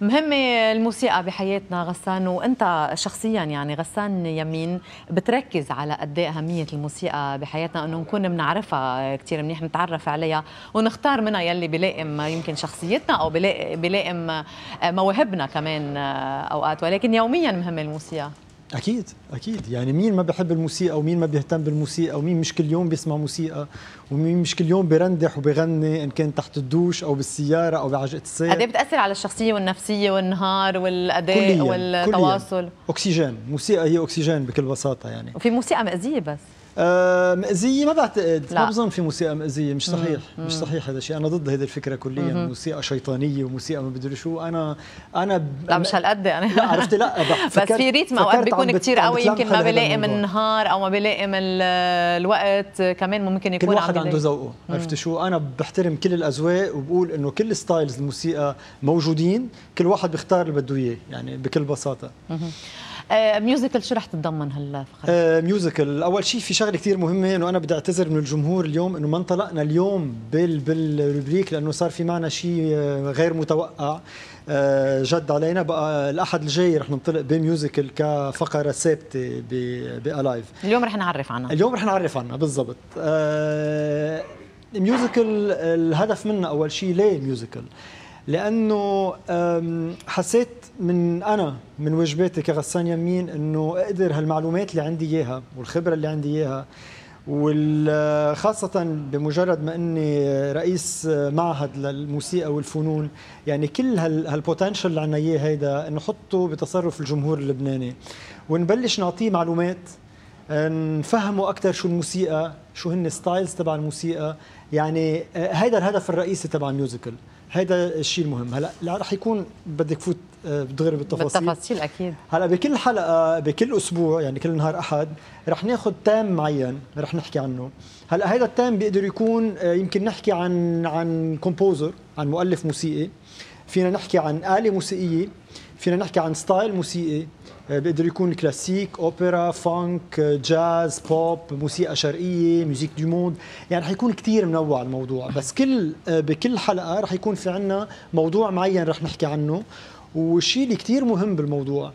مهمة الموسيقى بحياتنا غسان وانت شخصيا يعني غسان يمين بتركز على قد إيه أهمية الموسيقى بحياتنا انه نكون بنعرفها كثير منيح نتعرف عليها ونختار منها يلي بلائم يمكن شخصيتنا او بلائم مواهبنا كمان اوقات ولكن يوميا مهمة الموسيقى اكيد اكيد يعني مين ما بحب الموسيقى ومين ما بيهتم بالموسيقى ومين مش كل يوم بيسمع موسيقى ومين مش كل يوم برندح وبغني ان كان تحت الدوش او بالسياره او بعجقه السير قد إيه بتاثر على الشخصيه والنفسيه والنهار والاداء كلياً والتواصل كلياً. اكسجين موسيقى هي اكسجين بكل بساطه يعني وفي موسيقى مأذيه بس آه، مأزية ما بعتقد آه، لا. ما بظن في موسيقى مأزية مش صحيح مم. مش صحيح هذا الشيء أنا ضد هذه الفكرة كليا مم. موسيقى شيطانية وموسيقى ما بدري شو أنا أنا ب... لا مش هالقد انا يعني. لا عرفتي لا بس في ريتم أوقات بيكون كثير قوي يمكن ما بلاقي من النهار أو ما بلاقي من الوقت كمان ممكن يكون كل واحد عنده ذوقه عرفتي شو أنا بحترم كل الأذواق وبقول إنه كل ستايلز الموسيقى موجودين كل واحد بيختار اللي بده إياه يعني بكل بساطة مم. ميوزيكال آه، شو رح تتضمن هالفقره؟ آه، ميوزيكال اول شيء في شغله كثير مهمه انه انا بدي اعتذر من الجمهور اليوم انه ما انطلقنا اليوم بال بالروبريك لانه صار في معنا شيء آه، غير متوقع جد علينا بقى الاحد الجاي رح ننطلق بميوزيكال كفقره ثابته بالايف اليوم رح نعرف عنها اليوم رح نعرف عنها بالضبط ميوزيكال الهدف منه اول شيء ليه ميوزيكال لانه حسيت من انا من وجباتي كغسان يمين انه اقدر هالمعلومات اللي عندي اياها والخبره اللي عندي اياها وخاصة بمجرد ما اني رئيس معهد للموسيقى والفنون، يعني كل هالبوتنشل اللي عندنا اياه هيدا نحطه بتصرف الجمهور اللبناني ونبلش نعطيه معلومات نفهموا اكثر شو الموسيقى، شو هن ستايلز تبع الموسيقى، يعني هيدا الهدف الرئيسي تبع الميوزيكال. هيدا الشيء المهم هلا رح يكون بدك فوت دغري آه، بالتفاصيل بالتفاصيل اكيد هلا بكل حلقه بكل اسبوع يعني كل نهار احد رح ناخذ تام معين رح نحكي عنه هلا هيدا التام بيقدر يكون آه، يمكن نحكي عن عن كومبوزر عن مؤلف موسيقي فينا نحكي عن آلة موسيقية فينا نحكي عن ستايل موسيقي Eh, بيقدر يكون كلاسيك اوبرا فانك جاز بوب موسيقى شرقيه ميوزيك دو موند يعني رح يكون كثير منوع الموضوع بس كل eh، بكل حلقه رح يكون في عنا موضوع معين رح نحكي عنه والشيء اللي كثير مهم بالموضوع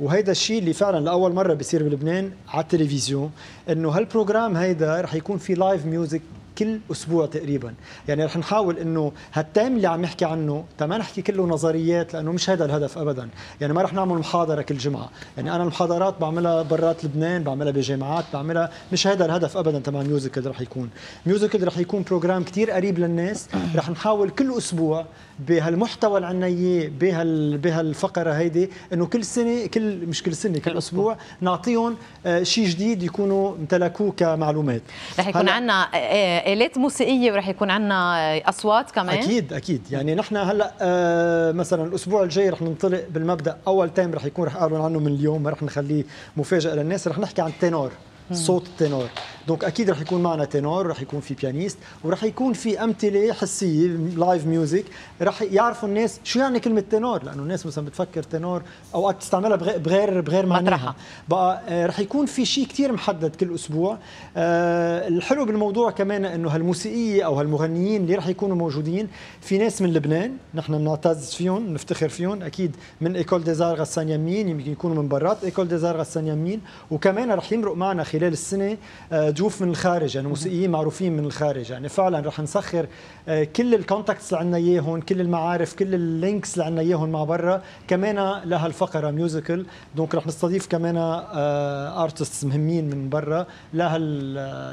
وهيدا الشيء اللي فعلا لاول مره بيصير بلبنان على التلفزيون انه هالبروجرام هيدا رح يكون في لايف ميوزك كل اسبوع تقريبا يعني رح نحاول انه هالتايم اللي عم نحكي عنه تما نحكي كله نظريات لانه مش هذا الهدف ابدا يعني ما رح نعمل محاضره كل جمعه يعني انا المحاضرات بعملها برات لبنان بعملها بجامعات بعملها مش هذا الهدف ابدا تبع ميوزيكال رح يكون ميوزيكال رح يكون بروجرام كثير قريب للناس رح نحاول كل اسبوع بهالمحتوى اللي عنا اياه بهال بهالفقره هيدي انه كل سنه كل مش كل سنه كل اسبوع نعطيهم آه، شيء جديد يكونوا امتلكوه كمعلومات رح يكون عندنا آه، آه، آلات موسيقية ورح يكون عنا أصوات كمان أكيد أكيد يعني نحن هلا آه، مثلا الأسبوع الجاي رح ننطلق بالمبدأ أول تايم رح يكون رح أعلن عنه من اليوم رح نخليه مفاجأة للناس رح نحكي عن التينور صوت التنور دونك اكيد رح يكون معنا تنور رح يكون في بيانيست ورح يكون في امثله حسيه لايف ميوزك رح يعرفوا الناس شو يعني كلمه تنور لانه الناس مثلا بتفكر تنور اوقات تستعملها بغير بغير معناها بقى آه، رح يكون في شيء كثير محدد كل اسبوع آه، الحلو بالموضوع كمان انه هالموسيقيه او هالمغنيين اللي رح يكونوا موجودين في ناس من لبنان نحن بنعتز فيهم نفتخر فيهم اكيد من ايكول ديزار غسان يمين يمكن يكونوا من برات ايكول ديزار غسان يمين وكمان رح يمرق معنا خلال خلال السنه آه، ضيوف من الخارج يعني موسيقيين معروفين من الخارج يعني فعلا رح نسخر آه، كل الكونتاكتس اللي عندنا اياهم كل المعارف كل اللينكس اللي عندنا اياهم مع برا كمان لهالفقره ميوزيكال دونك رح نستضيف كمان ارتستس آه، مهمين من برا لهال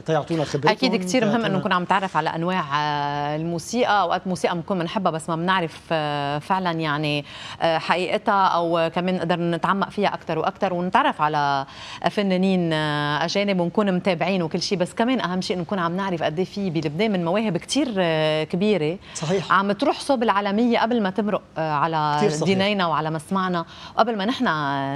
تيعطونا خبرتهم اكيد كثير مهم انه نكون عم نتعرف على انواع الموسيقى اوقات موسيقى بنكون بنحبها بس ما بنعرف فعلا يعني حقيقتها او كمان نقدر نتعمق فيها اكثر واكثر ونتعرف على فنانين أجل اجانب ونكون متابعين وكل شيء بس كمان اهم شيء نكون عم نعرف قد ايه في بلبنان من مواهب كثير آه، كبيره صحيح عم تروح صوب العالميه قبل ما تمرق آه، على دينينا وعلى مسمعنا قبل ما نحن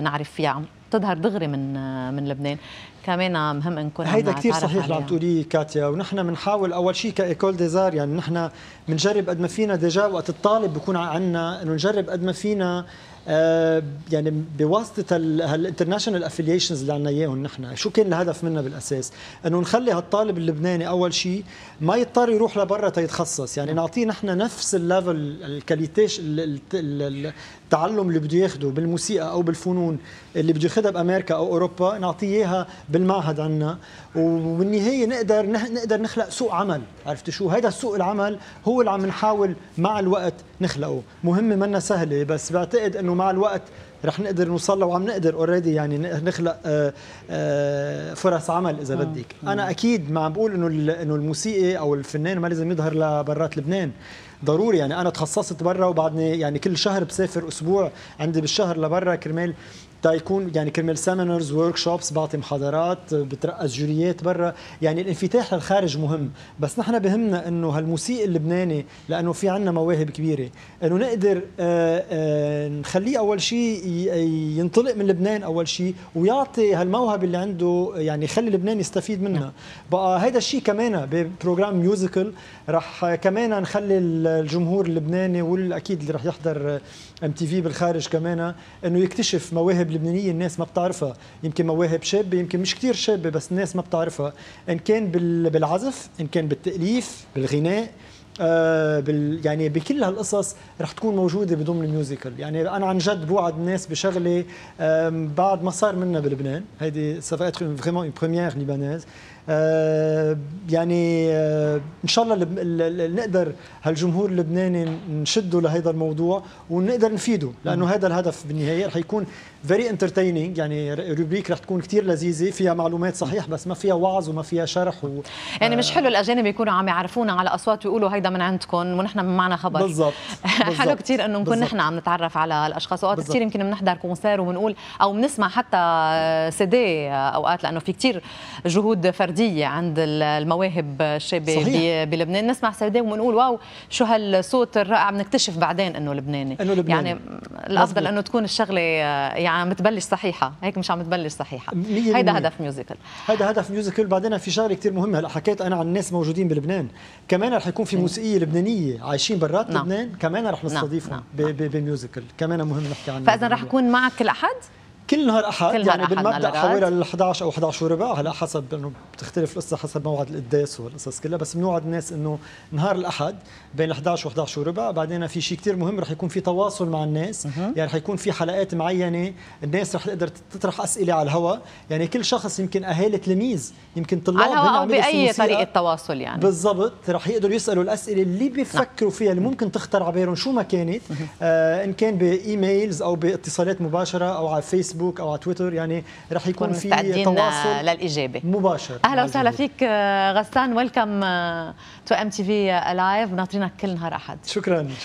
نعرف فيها عم تظهر دغري من آه، من لبنان كمان مهم نكون هيدا كثير صحيح اللي عم تقوليه كاتيا ونحن بنحاول اول شيء كايكول ديزار يعني نحن بنجرب قد ما فينا ديجا وقت الطالب بكون عندنا انه نجرب قد ما فينا آه، يعني بواسطه هالانترناشونال افيليشنز اللي عنا اياهم نحن شو كان الهدف منا بالاساس انه نخلي هالطالب اللبناني اول شيء ما يضطر يروح لبرا تيتخصص يعني نعطيه نحن نفس الليفل الكاليتيش التعلم اللي بده ياخده بالموسيقى او بالفنون اللي بده ياخذها بامريكا او اوروبا نعطيه اياها بالمعهد عنا وبالنهايه نقدر نقدر نخلق سوق عمل عرفت شو هذا سوق العمل هو اللي عم نحاول مع الوقت نخلقه مهمه منا سهله بس بعتقد انه مع الوقت رح نقدر نوصل وعم نقدر اوريدي يعني نخلق آه، آه، فرص عمل اذا نعم. بدك انا نعم. اكيد ما عم بقول انه انه الموسيقي او الفنان ما لازم يظهر لبرات لبنان ضروري يعني انا تخصصت برا وبعدني يعني كل شهر بسافر اسبوع عندي بالشهر لبرا كرمال تا يكون يعني كرمال سيمينرز ورك شوبس بعطي محاضرات بترأس جوليات برا يعني الانفتاح للخارج مهم بس نحن بهمنا انه هالموسيقى اللبناني لانه في عندنا مواهب كبيره انه نقدر آه، آه، نخليه اول شيء ينطلق من لبنان اول شيء ويعطي هالموهبه اللي عنده يعني يخلي لبنان يستفيد منها نعم. بقى هيدا الشيء كمان ببروجرام ميوزيكال رح كمان نخلي الجمهور اللبناني والاكيد اللي رح يحضر ام تي في بالخارج كمان انه يكتشف مواهب مواهب لبنانيه الناس ما بتعرفها يمكن مواهب شابه يمكن مش كثير شابه بس الناس ما بتعرفها ان كان بالعزف ان كان بالتاليف بالغناء آه بال يعني بكل هالقصص رح تكون موجوده بضمن الميوزيكال يعني انا عن جد بوعد الناس بشغله بعد ما صار منا بلبنان هيدي سافا اتر فريمون اون بريمير ليبانيز آه، يعني آه، ان شاء الله نقدر هالجمهور اللبناني نشده لهذا الموضوع ونقدر نفيده لانه هذا الهدف بالنهايه رح يكون فيري انترتيننج يعني روبريك رح تكون كثير لذيذه فيها معلومات صحيح بس ما فيها وعظ وما فيها شرح و يعني مش آه. حلو الاجانب يكونوا عم يعرفونا على اصوات ويقولوا هيدا من عندكم ونحن معنا خبر بالضبط حلو كثير انه نكون نحن عم نتعرف على الاشخاص اوقات كثير يمكن بنحضر كونسير وبنقول او بنسمع حتى سي دي اوقات لانه في كثير جهود فرديه السرديه عند المواهب الشابه بلبنان نسمع سرديه ونقول واو شو هالصوت الرائع بنكتشف بعدين انه لبناني انه لبناني يعني الافضل انه تكون الشغله يعني عم تبلش صحيحه هيك مش عم تبلش صحيحه هيدا هدف ميوزيكال هيدا هدف ميوزيكال بعدين في شغله كثير مهمه هلا حكيت انا عن الناس موجودين بلبنان كمان رح يكون في موسيقيه لبنانيه عايشين برات نعم. لبنان كمان رح نعم. نستضيفهم نعم. بميوزيكال كمان مهم نحكي عنه فاذا رح اكون معك الاحد كل نهار احد كل نهار يعني أحد بالمبدا حوالي 11 او 11 وربع هلا حسب انه بتختلف القصه حسب موعد القداس والقصص كلها بس بنوعد الناس انه نهار الاحد بين 11 و11 وربع بعدين في شيء كثير مهم رح يكون في تواصل مع الناس يعني رح يكون في حلقات معينه الناس رح تقدر تطرح اسئله على الهواء يعني كل شخص يمكن اهالي تلاميذ يمكن طلاب على الهواء او باي طريقه تواصل يعني بالضبط رح يقدروا يسالوا الاسئله اللي نعم. بيفكروا فيها اللي ممكن تخطر على بالهم شو ما كانت آه ان كان بايميلز او باتصالات مباشره او على فيسبوك فيسبوك او على تويتر يعني رح يكون في تواصل للاجابه مباشر اهلا وسهلا فيك غسان ويلكم تو ام تي في لايف ناطرينك كل نهار احد شكرا